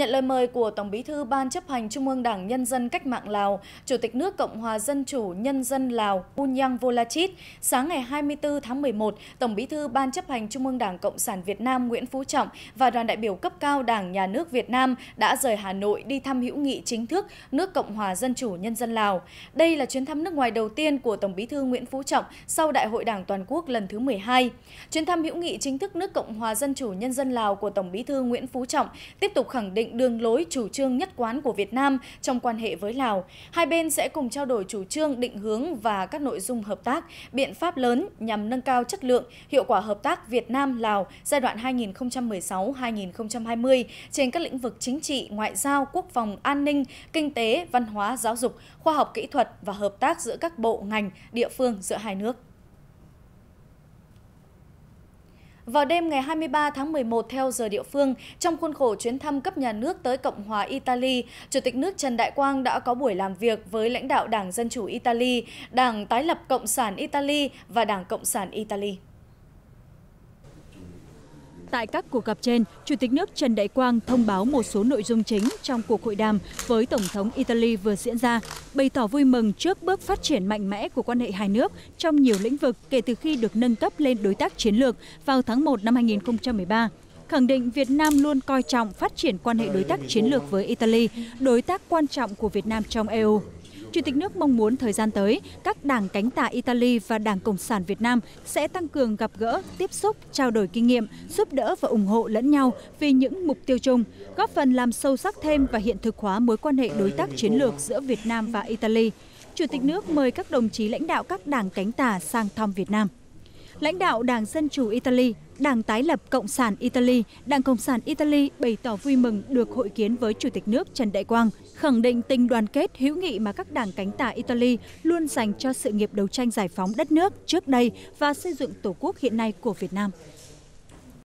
Nhận lời mời của Tổng bí thư Ban chấp hành Trung ương Đảng Nhân dân Cách mạng Lào, Chủ tịch nước Cộng hòa Dân chủ Nhân dân Lào Bunyang Volachit, sáng ngày 24 tháng 11, Tổng bí thư Ban chấp hành Trung ương Đảng Cộng sản Việt Nam Nguyễn Phú Trọng và đoàn đại biểu cấp cao Đảng Nhà nước Việt Nam đã rời Hà Nội đi thăm hữu nghị chính thức nước Cộng hòa Dân chủ Nhân dân Lào. Đây là chuyến thăm nước ngoài đầu tiên của Tổng bí thư Nguyễn Phú Trọng sau Đại hội Đảng Toàn quốc lần thứ 12. Chuyến thăm hữu nghị chính thức nước Cộng hòa Dân chủ Nhân dân Lào của Tổng bí thư Nguyễn Phú Trọng tiếp tục khẳng định định đường lối chủ trương nhất quán của Việt Nam trong quan hệ với Lào. Hai bên sẽ cùng trao đổi chủ trương, định hướng và các nội dung hợp tác, biện pháp lớn nhằm nâng cao chất lượng, hiệu quả hợp tác Việt Nam-Lào giai đoạn 2016-2020 trên các lĩnh vực chính trị, ngoại giao, quốc phòng, an ninh, kinh tế, văn hóa, giáo dục, khoa học kỹ thuật và hợp tác giữa các bộ, ngành, địa phương giữa hai nước. Vào đêm ngày 23 tháng 11 theo giờ địa phương, trong khuôn khổ chuyến thăm cấp nhà nước tới Cộng hòa Italy, Chủ tịch nước Trần Đại Quang đã có buổi làm việc với lãnh đạo Đảng Dân chủ Italy, Đảng Tái lập Cộng sản Italy và Đảng Cộng sản Italy tại các cuộc gặp trên chủ tịch nước trần đại quang thông báo một số nội dung chính trong cuộc hội đàm với tổng thống italy vừa diễn ra bày tỏ vui mừng trước bước phát triển mạnh mẽ của quan hệ hai nước trong nhiều lĩnh vực kể từ khi được nâng cấp lên đối tác chiến lược vào tháng một năm 2013, khẳng định Việt Nam luôn coi trọng phát triển quan hệ đối tác chiến lược với Italy, đối tác quan trọng của Việt Nam trong EU chủ tịch nước mong muốn thời gian tới các đảng cánh tả italy và đảng cộng sản việt nam sẽ tăng cường gặp gỡ tiếp xúc trao đổi kinh nghiệm giúp đỡ và ủng hộ lẫn nhau vì những mục tiêu chung góp phần làm sâu sắc thêm và hiện thực hóa mối quan hệ đối tác chiến lược giữa việt nam và italy chủ tịch nước mời các đồng chí lãnh đạo các đảng cánh tả sang thăm việt nam lãnh đạo đảng Dân chủ Italy, đảng tái lập Cộng sản Italy, đảng Cộng sản Italy bày tỏ vui mừng được hội kiến với Chủ tịch nước Trần Đại Quang, khẳng định tình đoàn kết hữu nghị mà các đảng cánh tả Italy luôn dành cho sự nghiệp đấu tranh giải phóng đất nước trước đây và xây dựng tổ quốc hiện nay của Việt Nam.